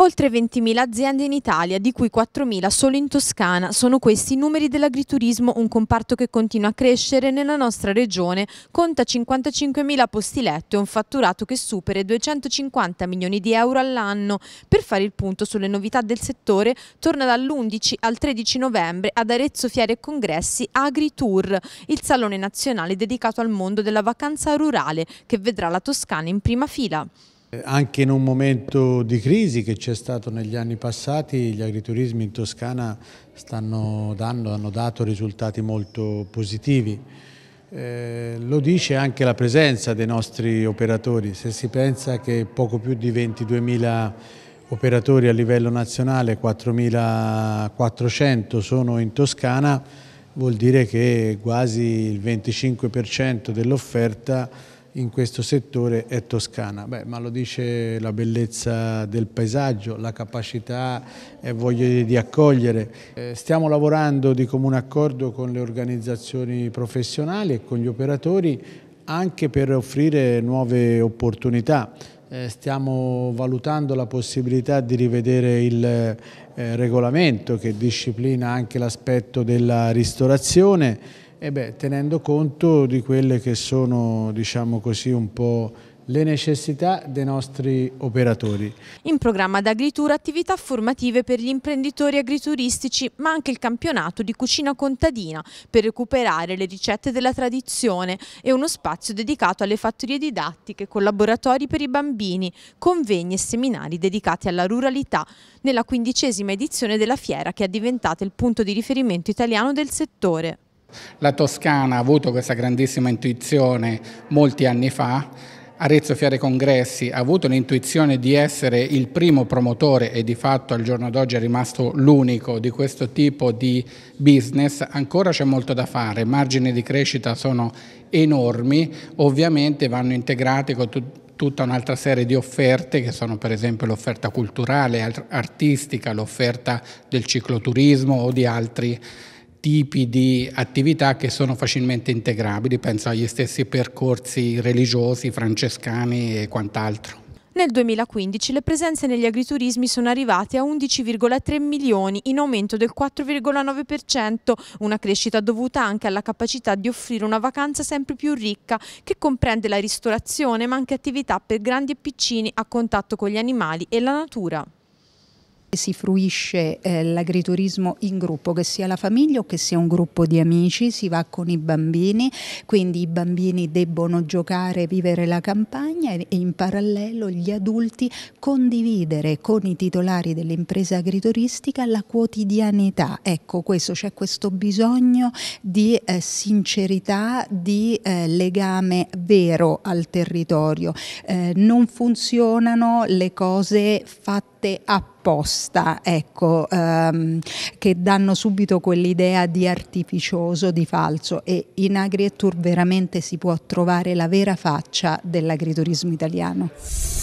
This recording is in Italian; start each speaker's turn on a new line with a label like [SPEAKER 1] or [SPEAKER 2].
[SPEAKER 1] Oltre 20.000 aziende in Italia, di cui 4.000 solo in Toscana, sono questi i numeri dell'agriturismo, un comparto che continua a crescere nella nostra regione, conta 55.000 posti letto e un fatturato che supera i 250 milioni di euro all'anno. Per fare il punto sulle novità del settore, torna dall'11 al 13 novembre ad Arezzo Fiere e Congressi AgriTour, il salone nazionale dedicato al mondo della vacanza rurale, che vedrà la Toscana in prima fila.
[SPEAKER 2] Eh, anche in un momento di crisi che c'è stato negli anni passati, gli agriturismi in Toscana stanno dando, hanno dato risultati molto positivi. Eh, lo dice anche la presenza dei nostri operatori, se si pensa che poco più di 22.000 operatori a livello nazionale, 4.400 sono in Toscana, vuol dire che quasi il 25% dell'offerta in questo settore è Toscana. Beh, ma lo dice la bellezza del paesaggio, la capacità e voglia di accogliere. Eh, stiamo lavorando di comune accordo con le organizzazioni professionali e con gli operatori anche per offrire nuove opportunità. Eh, stiamo valutando la possibilità di rivedere il eh, regolamento che disciplina anche l'aspetto della ristorazione eh beh, tenendo conto di quelle che sono, diciamo così, un po' le necessità dei nostri operatori.
[SPEAKER 1] In programma d'agritura attività formative per gli imprenditori agrituristici, ma anche il campionato di cucina contadina per recuperare le ricette della tradizione e uno spazio dedicato alle fattorie didattiche, collaboratori per i bambini, convegni e seminari dedicati alla ruralità nella quindicesima edizione della fiera che è diventata il punto di riferimento italiano del settore.
[SPEAKER 3] La Toscana ha avuto questa grandissima intuizione molti anni fa, Arezzo Fiere Congressi ha avuto l'intuizione di essere il primo promotore e di fatto al giorno d'oggi è rimasto l'unico di questo tipo di business, ancora c'è molto da fare, i margini di crescita sono enormi, ovviamente vanno integrati con tutti tutta un'altra serie di offerte che sono per esempio l'offerta culturale, artistica, l'offerta del cicloturismo o di altri tipi di attività che sono facilmente integrabili, penso agli stessi percorsi religiosi, francescani e quant'altro.
[SPEAKER 1] Nel 2015 le presenze negli agriturismi sono arrivate a 11,3 milioni, in aumento del 4,9%, una crescita dovuta anche alla capacità di offrire una vacanza sempre più ricca che comprende la ristorazione ma anche attività per grandi e piccini a contatto con gli animali e la natura
[SPEAKER 4] si fruisce eh, l'agriturismo in gruppo, che sia la famiglia o che sia un gruppo di amici, si va con i bambini, quindi i bambini debbono giocare, vivere la campagna e, e in parallelo gli adulti condividere con i titolari dell'impresa agrituristica la quotidianità. Ecco questo, c'è questo bisogno di eh, sincerità, di eh, legame vero al territorio. Eh, non funzionano le cose fatte a apposta, ecco, ehm, che danno subito quell'idea di artificioso, di falso e in Agri e Tour veramente si può trovare la vera faccia dell'agriturismo italiano.